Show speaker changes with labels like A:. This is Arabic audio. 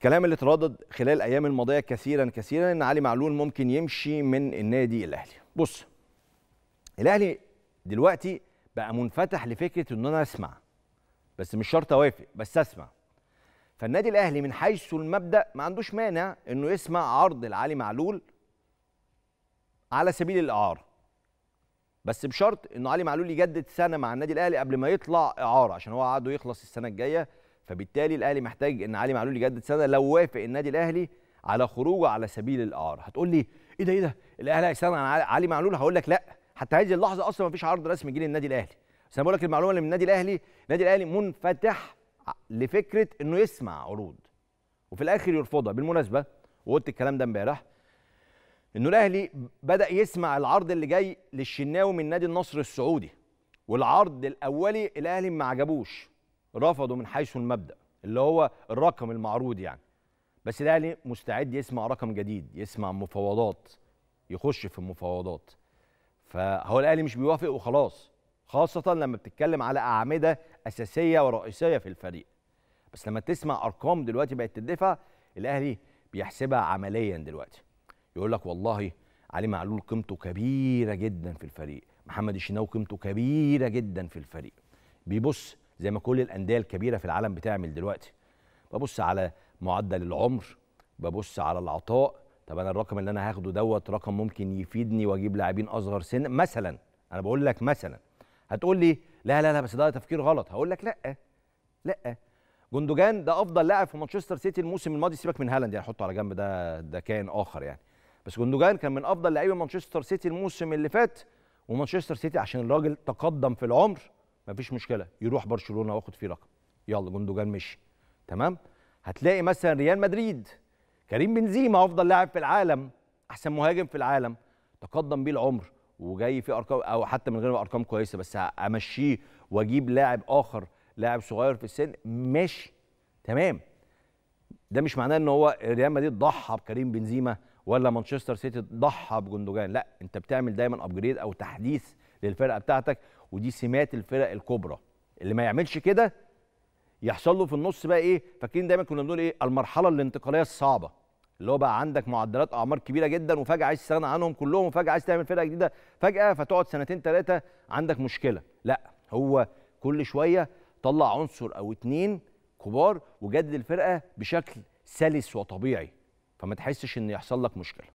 A: الكلام اللي تردد خلال الايام الماضيه كثيرا كثيرا ان علي معلول ممكن يمشي من النادي الاهلي بص الاهلي دلوقتي بقى منفتح لفكره ان انا اسمع بس مش شرط اوافق بس اسمع فالنادي الاهلي من حيث المبدا ما عندوش مانع انه يسمع عرض لعلي معلول على سبيل الاعاره بس بشرط انه علي معلول يجدد سنه مع النادي الاهلي قبل ما يطلع اعاره عشان هو عقده يخلص السنه الجايه فبالتالي الاهلي محتاج ان علي معلول يجدد سنه لو وافق النادي الاهلي على خروجه على سبيل الاعاره هتقول لي ايه ده ايه ده الاهلي هيستنى علي معلول هقول لك لا حتى هذه اللحظه اصلا ما فيش عرض رسمي جه للنادي الاهلي بس انا بقول لك المعلومه اللي من النادي الاهلي النادي الاهلي منفتح لفكره انه يسمع عروض وفي الاخر يرفضها بالمناسبه وقلت الكلام ده امبارح انه الاهلي بدا يسمع العرض اللي جاي للشناوي من نادي النصر السعودي والعرض الاولي الاهلي ما عجبوش رفضوا من حيث المبدا اللي هو الرقم المعروض يعني بس الاهلي مستعد يسمع رقم جديد يسمع مفاوضات يخش في المفاوضات فهو الاهلي مش بيوافق وخلاص خاصه لما بتتكلم على اعمده اساسيه ورئيسيه في الفريق بس لما تسمع ارقام دلوقتي بقت تدفع الاهلي بيحسبها عمليا دلوقتي يقول لك والله علي معلول قيمته كبيره جدا في الفريق محمد الشناوي قيمته كبيره جدا في الفريق بيبص زي ما كل الانديه الكبيره في العالم بتعمل دلوقتي ببص على معدل العمر ببص على العطاء طب انا الرقم اللي انا هاخده دوت رقم ممكن يفيدني واجيب لاعبين اصغر سن مثلا انا بقول لك مثلا هتقول لي لا لا لا بس ده تفكير غلط هقول لك لا لا جندوجان ده افضل لاعب في مانشستر سيتي الموسم الماضي سيبك من هالاند يعني حطه على جنب ده ده كائن اخر يعني بس جندوجان كان من افضل لعيبه مانشستر سيتي الموسم اللي فات ومانشستر سيتي عشان الراجل تقدم في العمر مفيش مشكله يروح برشلونه واخد فيه رقم يلا جندوجان مشي تمام هتلاقي مثلا ريال مدريد كريم بنزيما افضل لاعب في العالم احسن مهاجم في العالم تقدم بيه العمر وجاي في ارقام او حتى من غير ارقام كويسه بس امشيه واجيب لاعب اخر لاعب صغير في السن ماشي تمام ده مش معناه ان هو ريال مدريد ضحى بكريم بنزيما ولا مانشستر سيتي ضحى بجندوجان لا انت بتعمل دايما ابجريد او تحديث للفرقه بتاعتك ودي سمات الفرق الكبرى اللي ما يعملش كده يحصل له في النص بقى ايه فاكرين دايما كنا بنقول ايه المرحله الانتقاليه الصعبه اللي هو بقى عندك معدلات اعمار كبيره جدا وفجاه عايز تستغنى عنهم كلهم وفجاه عايز تعمل فرقه جديده فجاه فتقعد سنتين ثلاثه عندك مشكله لا هو كل شويه طلع عنصر او اتنين كبار وجدد الفرقه بشكل سلس وطبيعي فما تحسش ان يحصل لك مشكله